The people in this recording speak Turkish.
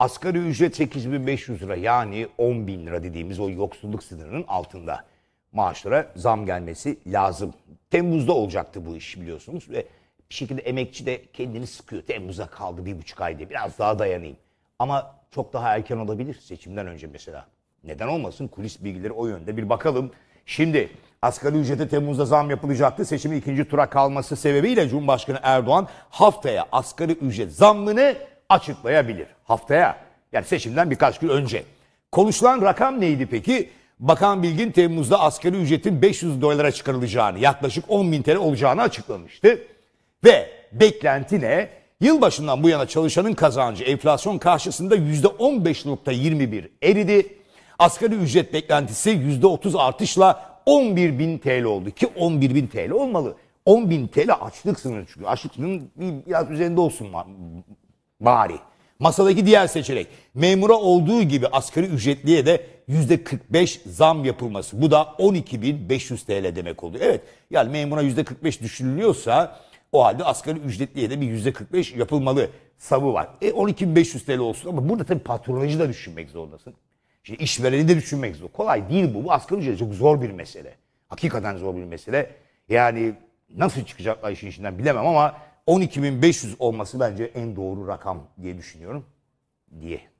Asgari ücret 8500 lira yani 10 bin lira dediğimiz o yoksulluk sınırının altında maaşlara zam gelmesi lazım. Temmuz'da olacaktı bu iş biliyorsunuz ve bir şekilde emekçi de kendini sıkıyor. Temmuz'a kaldı bir buçuk ay diye biraz daha dayanayım. Ama çok daha erken olabilir seçimden önce mesela. Neden olmasın kulis bilgileri o yönde bir bakalım. Şimdi asgari ücrete Temmuz'da zam yapılacaktı. Seçimin ikinci tura kalması sebebiyle Cumhurbaşkanı Erdoğan haftaya asgari ücret zammını açıklayabilir. Haftaya yani seçimden birkaç gün önce. Konuşulan rakam neydi peki? Bakan Bilgin Temmuz'da askeri ücretin 500 dolara çıkarılacağını, yaklaşık 10 bin TL olacağını açıklamıştı. Ve beklenti ne? Yılbaşından bu yana çalışanın kazancı enflasyon karşısında %15.21 eridi. Asgari ücret beklentisi %30 artışla 11 bin TL oldu ki 11 bin TL olmalı. 10 bin TL açlık sınırı çünkü açlık sınırının biraz üzerinde olsun Bari. Masadaki diğer seçenek memura olduğu gibi asgari ücretliye de %45 zam yapılması. Bu da 12.500 TL demek oluyor. Evet yani memura %45 düşünülüyorsa o halde asgari ücretliye de bir %45 yapılmalı savı var. E 12.500 TL olsun ama burada tabii patronajı da düşünmek zorundasın. Şimdi işvereni de düşünmek zor. Kolay değil bu. Bu asgari ücret çok zor bir mesele. Hakikaten zor bir mesele. Yani nasıl çıkacaklar işin içinden bilemem ama 12.500 olması bence en doğru rakam diye düşünüyorum diye.